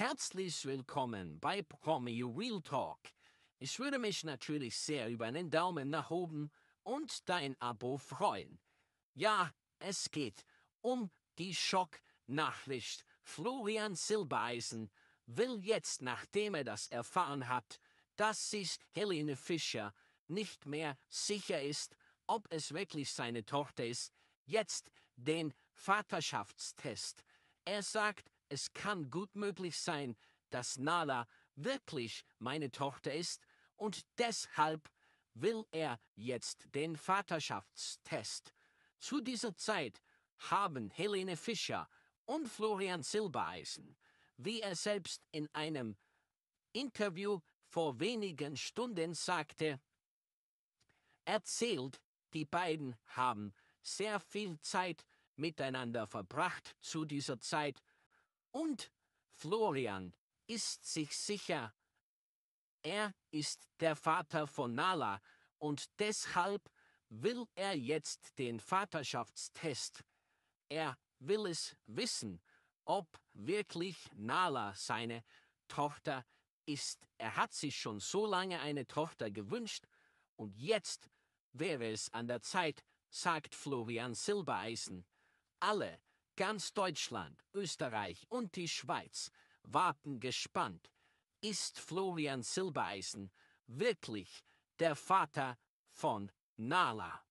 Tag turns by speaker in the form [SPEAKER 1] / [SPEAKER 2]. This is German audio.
[SPEAKER 1] Herzlich willkommen bei Promi Real Talk. Ich würde mich natürlich sehr über einen Daumen nach oben und dein Abo freuen. Ja, es geht um die Schocknachricht. Florian Silbereisen will jetzt, nachdem er das erfahren hat, dass sich Helene Fischer nicht mehr sicher ist, ob es wirklich seine Tochter ist, jetzt den Vaterschaftstest. Er sagt, es kann gut möglich sein, dass Nala wirklich meine Tochter ist und deshalb will er jetzt den Vaterschaftstest. Zu dieser Zeit haben Helene Fischer und Florian Silbereisen, wie er selbst in einem Interview vor wenigen Stunden sagte, erzählt, die beiden haben sehr viel Zeit miteinander verbracht zu dieser Zeit und Florian ist sich sicher, er ist der Vater von Nala und deshalb will er jetzt den Vaterschaftstest. Er will es wissen, ob wirklich Nala seine Tochter ist. Er hat sich schon so lange eine Tochter gewünscht und jetzt wäre es an der Zeit, sagt Florian Silbereisen. Alle, Ganz Deutschland, Österreich und die Schweiz warten gespannt. Ist Florian Silbereisen wirklich der Vater von Nala?